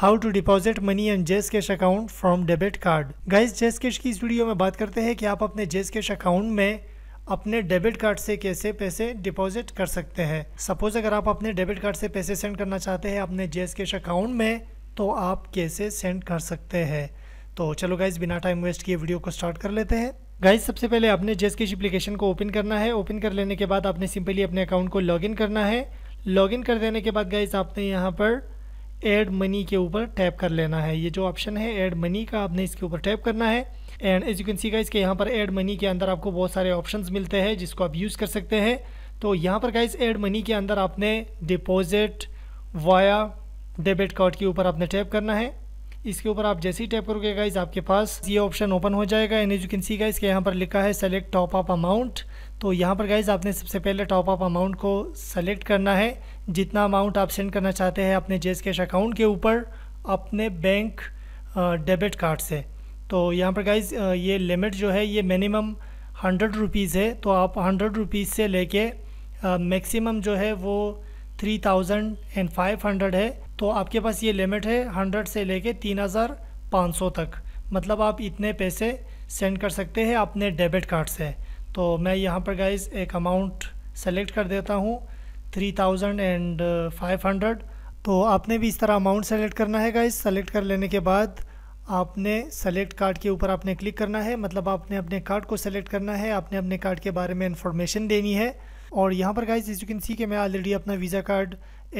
how to deposit money and JazzCash account from debit card guys JazzCash की इस video में बात करते हैं कि आप अपने जेस कैश अकाउंट में अपने डेबिट कार्ड से कैसे पैसे डिपॉजिट कर सकते हैं सपोज अगर आप अपने डेबिट कार्ड से पैसे सेंड करना चाहते हैं अपने जेस कैश अकाउंट में तो आप कैसे सेंड कर सकते हैं तो चलो गाइज बिना टाइम वेस्ट किए वीडियो को स्टार्ट कर लेते हैं गाइज सबसे पहले आपने जेस कैश अप्लीकेशन को ओपन करना है ओपन कर लेने के बाद आपने सिंपली अपने अकाउंट को इन करना है इन कर देने के बाद गाइज आपने यहाँ पर ऐड मनी के ऊपर टैप कर लेना है ये जो ऑप्शन है ऐड मनी का आपने इसके ऊपर टैप करना है and as you can see guys के यहाँ पर ऐड मनी के अंदर आपको बहुत सारे ऑप्शंस मिलते हैं जिसको आप यूज़ कर सकते हैं तो यहाँ पर गाइज ऐड मनी के अंदर आपने डिपॉजिट वाया डेबिट कार्ड के ऊपर आपने टैप करना है इसके ऊपर आप जैसे ही टैप करोगे गाइज आपके पास ये ऑप्शन ओपन हो जाएगा and as you can see guys के यहाँ पर लिखा है सेलेक्ट टॉप अप अमाउंट तो यहाँ पर गाइज़ आपने सबसे पहले टॉप अप अमाउंट को सेलेक्ट करना है जितना अमाउंट आप सेंड करना चाहते हैं अपने जेस कैश अकाउंट के ऊपर अपने बैंक डेबिट कार्ड से तो यहाँ पर गाइज़ ये लिमिट जो है ये मिनिमम हंड्रेड रुपीज़ है तो आप हंड्रेड रुपीज़ से लेके मैक्सिमम जो है वो three thousand and five hundred है तो आपके पास ये लिमिट है हंड्रेड से लेके तीन हज़ार पाँच सौ तक मतलब आप इतने पैसे सेंड कर सकते हैं अपने डेबिट कार्ड से तो मैं यहाँ पर गाइज एक अमाउंट सेलेक्ट कर देता हूँ three thousand and five hundred तो आपने भी इस तरह अमाउंट सेलेक्ट करना है गाइज सेलेक्ट कर लेने के बाद आपने सेलेक्ट कार्ड के ऊपर आपने क्लिक करना है मतलब आपने अपने कार्ड को सेलेक्ट करना है आपने अपने कार्ड के बारे में इन्फॉर्मेशन देनी है और यहाँ पर गाइज इस यू कैन सी कि मैं ऑलरेडी अपना वीज़ा कार्ड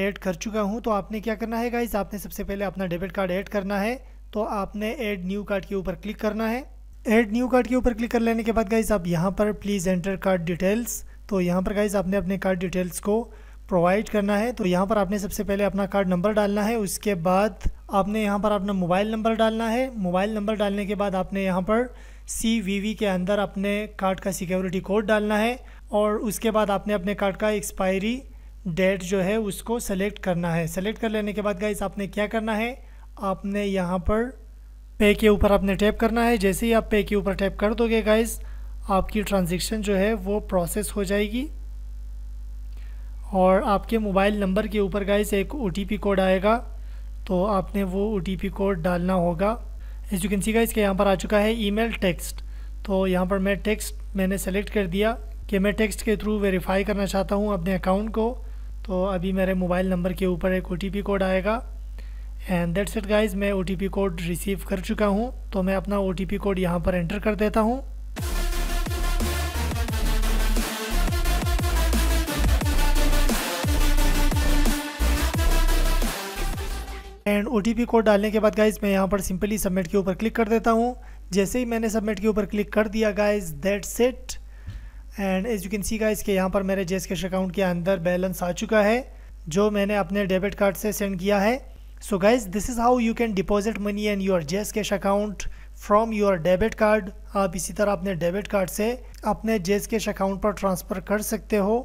ऐड कर चुका हूँ तो आपने क्या करना है गाइज आपने सबसे पहले अपना डेबिट कार्ड ऐड करना है तो आपने ऐड न्यू कार्ड के ऊपर क्लिक करना है ऐड न्यू कार्ड के ऊपर क्लिक कर लेने के बाद गाइज आप यहाँ पर प्लीज़ एंटर कार्ड डिटेल्स तो यहाँ पर गाइज आपने अपने कार्ड डिटेल्स को प्रोवाइड करना है तो यहाँ पर आपने सबसे पहले अपना कार्ड नंबर डालना है उसके बाद आपने यहाँ पर अपना मोबाइल नंबर डालना है मोबाइल नंबर डालने के बाद आपने यहाँ पर सी वी वी के अंदर अपने कार्ड का सिक्योरिटी कोड डालना है और उसके बाद आपने अपने कार्ड का एक्सपायरी डेट जो है उसको सेलेक्ट करना है सेलेक्ट कर लेने के बाद गाइज आपने क्या करना है आपने यहाँ पर पे के ऊपर आपने टैप करना है जैसे ही आप पे के ऊपर टैप कर दोगे गाइस आपकी ट्रांजेक्शन जो है वो प्रोसेस हो जाएगी और आपके मोबाइल नंबर के ऊपर गाइस एक ओ कोड आएगा तो आपने वो ओ कोड डालना होगा as you can see guys के यहाँ पर आ चुका है ईमेल टेक्स्ट तो यहाँ पर मैं टेक्स्ट मैंने सेलेक्ट कर दिया कि मैं टेक्स्ट के थ्रू वेरीफाई करना चाहता हूँ अपने अकाउंट को तो अभी मेरे मोबाइल नंबर के ऊपर एक ओ कोड आएगा एंड दैट्स इट गाइज मैं ओ कोड रिसीव कर चुका हूँ तो मैं अपना ओ कोड यहाँ पर एंटर कर देता हूँ एंड ओ कोड डालने के बाद गाइज मैं यहाँ पर सिंपली सबमिट के ऊपर क्लिक कर देता हूँ जैसे ही मैंने सबमिट के ऊपर क्लिक कर दिया guys that's it and as you can see guys के यहाँ पर मेरे जेस कैश अकाउंट के अंदर बैलेंस आ चुका है जो मैंने अपने डेबिट कार्ड से सेंड किया है so guys this is how you can deposit money in your jazz cash account from your debit card आप इसी तरह अपने debit card से अपने jazz cash account पर transfer कर सकते हो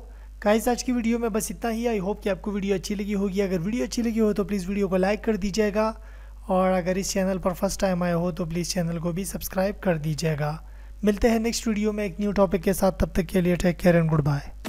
गाइस आज की वीडियो में बस इतना ही आई होप कि आपको वीडियो अच्छी लगी होगी अगर वीडियो अच्छी लगी हो तो प्लीज़ वीडियो को लाइक कर दीजिएगा और अगर इस चैनल पर फर्स्ट टाइम आए हो तो प्लीज़ चैनल को भी सब्सक्राइब कर दीजिएगा मिलते हैं नेक्स्ट वीडियो में एक न्यू टॉपिक के साथ तब तक के लिए take care and good bye